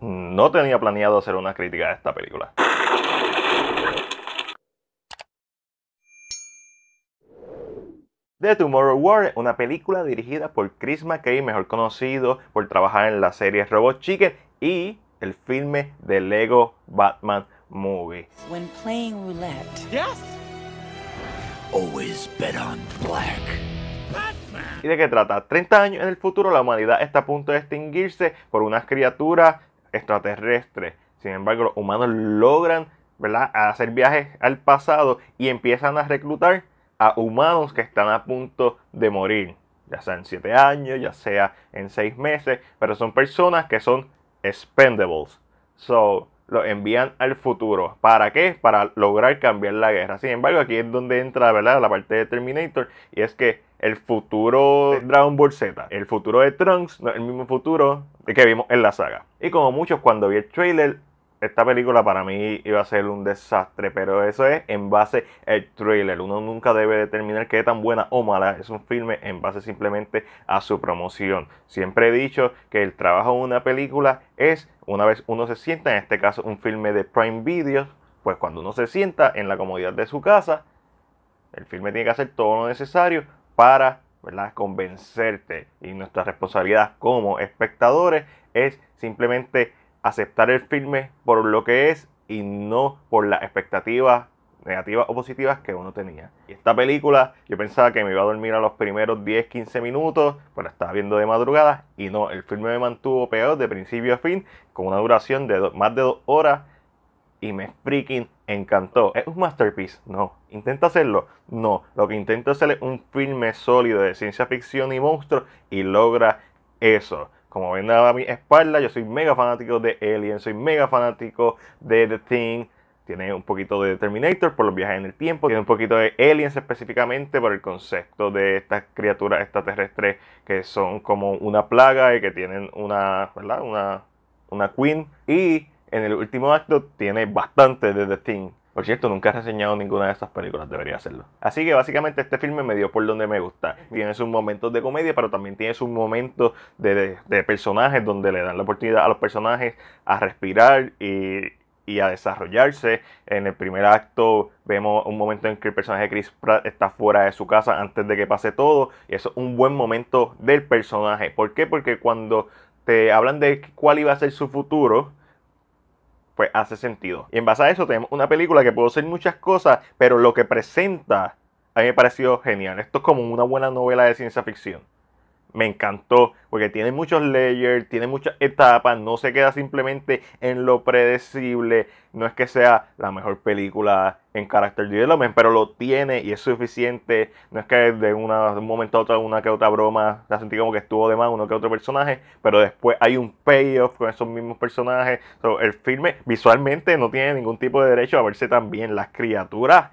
no tenía planeado hacer una crítica a esta película. The Tomorrow War, una película dirigida por Chris McKay, mejor conocido por trabajar en la serie Robot Chicken y el filme de Lego Batman Movie. ¿Y de qué trata? 30 años en el futuro la humanidad está a punto de extinguirse por unas criaturas extraterrestres. Sin embargo, los humanos logran ¿verdad? hacer viajes al pasado y empiezan a reclutar a humanos que están a punto de morir. Ya sea en 7 años, ya sea en 6 meses, pero son personas que son expendables. So, envían al futuro. ¿Para qué? Para lograr cambiar la guerra. Sin embargo, aquí es donde entra ¿verdad? la parte de Terminator y es que el futuro Dragon Ball Z, el futuro de Trunks, no es el mismo futuro que vimos en la saga. Y como muchos, cuando vi el trailer, esta película para mí iba a ser un desastre, pero eso es en base al trailer. Uno nunca debe determinar qué tan buena o mala es un filme en base simplemente a su promoción. Siempre he dicho que el trabajo de una película es, una vez uno se sienta, en este caso un filme de Prime Video, pues cuando uno se sienta en la comodidad de su casa, el filme tiene que hacer todo lo necesario para ¿verdad? convencerte. Y nuestra responsabilidad como espectadores es simplemente aceptar el filme por lo que es y no por las expectativas negativas o positivas que uno tenía. esta película, yo pensaba que me iba a dormir a los primeros 10, 15 minutos, pero estaba viendo de madrugada y no, el filme me mantuvo peor de principio a fin, con una duración de más de dos horas y me freaking encantó. ¿Es un masterpiece? No. ¿Intenta hacerlo? No. Lo que intenta hacer es un filme sólido de ciencia ficción y monstruos y logra eso. Como ven a mi espalda, yo soy mega fanático de Alien, soy mega fanático de The Thing. Tiene un poquito de Terminator por los viajes en el tiempo. Tiene un poquito de Aliens específicamente por el concepto de estas criaturas extraterrestres que son como una plaga y que tienen una, ¿verdad? Una, una queen. Y en el último acto tiene bastante de The Por cierto, nunca has reseñado ninguna de estas películas, debería hacerlo. Así que básicamente este filme me dio por donde me gusta. Tiene sus momentos de comedia, pero también tiene sus momentos de, personajes donde le dan la oportunidad a los personajes a respirar y, y a desarrollarse. En el primer acto vemos un momento en que el personaje de Chris Pratt está fuera de su casa antes de que pase todo. Y eso es un buen momento del personaje. ¿Por qué? Porque cuando te hablan de cuál iba a ser su futuro, pues hace sentido. Y en base a eso tenemos una película que puede ser muchas cosas, pero lo que presenta a mí me pareció genial. Esto es como una buena novela de ciencia ficción me encantó, porque tiene muchos layers, tiene muchas etapas, no se queda simplemente en lo predecible, no es que sea la mejor película en carácter character development, pero lo tiene y es suficiente, no es que de, un momento a otro una que otra broma la sentí como que estuvo de más uno que otro personaje, pero después hay un payoff con esos mismos personajes, el filme visualmente no tiene ningún tipo de derecho a verse tan bien, las criaturas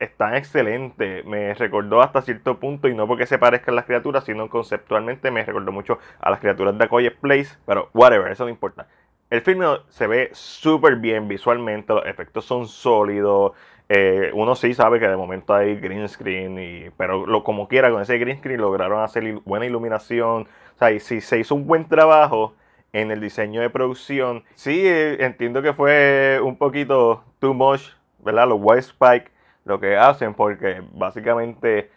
están excelentes. Me recordó hasta cierto punto, y no porque se parezcan las criaturas, sino conceptualmente me recordó mucho a las criaturas de A Place, pero whatever, eso no importa. El filme se ve súper bien visualmente, los efectos son sólidos. Eh, uno sí sabe que de momento hay green screen, y, pero lo, como quiera, con ese green screen lograron hacer buena iluminación. O sea, y si se hizo un buen trabajo en el diseño de producción, sí eh, entiendo que fue un poquito too much, ¿verdad? Los white spike lo que hacen porque básicamente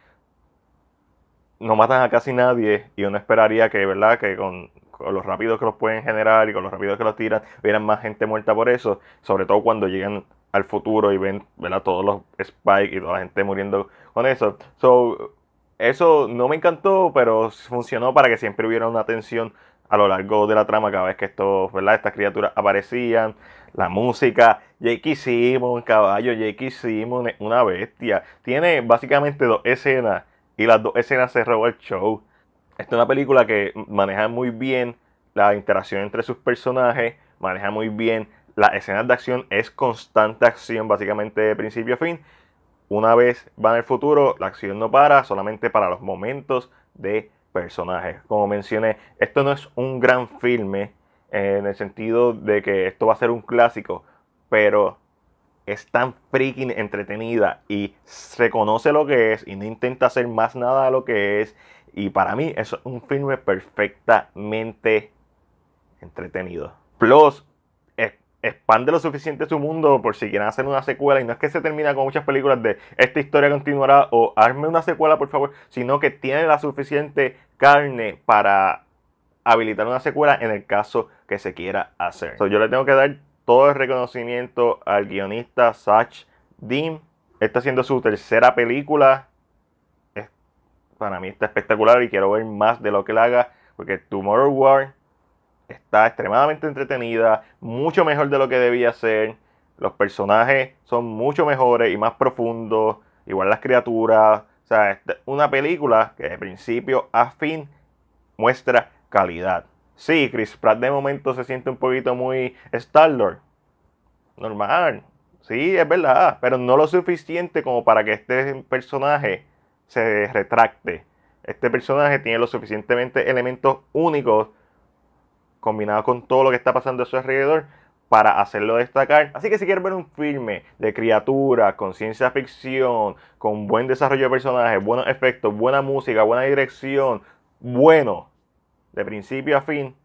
no matan a casi nadie y uno esperaría que, ¿verdad? Que con, los rápidos que los pueden generar y con los rápidos que los tiran, hubieran más gente muerta por eso, sobre todo cuando llegan al futuro y ven, ¿verdad? Todos los spikes y toda la gente muriendo con eso. So, eso no me encantó, pero funcionó para que siempre hubiera una tensión a lo largo de la trama cada vez que estos, ¿verdad? estas criaturas aparecían. La música, Jake Simon, caballo, Jake Simon una bestia. Tiene básicamente dos escenas y las dos escenas se robó el show. Esta es una película que maneja muy bien la interacción entre sus personajes, maneja muy bien las escenas de acción, es constante acción básicamente de principio a fin. Una vez va en el futuro, la acción no para, solamente para los momentos de personajes. Como mencioné, esto no es un gran filme eh, en el sentido de que esto va a ser un clásico, pero es tan freaking entretenida y se reconoce lo que es y no intenta hacer más nada de lo que es. Y para mí es un filme perfectamente entretenido. Plus, expande lo suficiente su mundo por si quieren hacer una secuela y no es que se termina con muchas películas de esta historia continuará o arme una secuela por favor, sino que tiene la suficiente carne para habilitar una secuela en el caso que se quiera hacer. yo le tengo que dar todo el reconocimiento al guionista Sach Dean. Está haciendo su tercera película. para mí está espectacular y quiero ver más de lo que le haga porque Tomorrow War está extremadamente entretenida, mucho mejor de lo que debía ser. Los personajes son mucho mejores y más profundos, igual las criaturas. O sea, es una película que de principio a fin muestra calidad. Sí, Chris Pratt de momento se siente un poquito muy Star-Lord. Normal. Sí, es verdad. Pero no lo suficiente como para que este personaje se retracte. Este personaje tiene lo suficientemente elementos únicos combinado con todo lo que está pasando a su alrededor para hacerlo destacar. Así que si quieres ver un filme de criatura, con ciencia ficción, con buen desarrollo de personajes, buenos efectos, buena música, buena dirección, bueno, de principio a fin,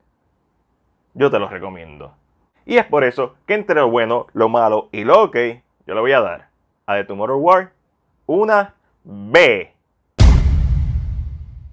yo te lo recomiendo. Y es por eso que entre lo bueno, lo malo y lo ok, yo le voy a dar a The Tomorrow War una B.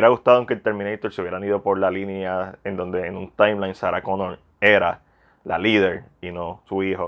hubiera gustado que el Terminator se hubieran ido por la línea en donde en un timeline Sarah Connor era la líder y no su hijo.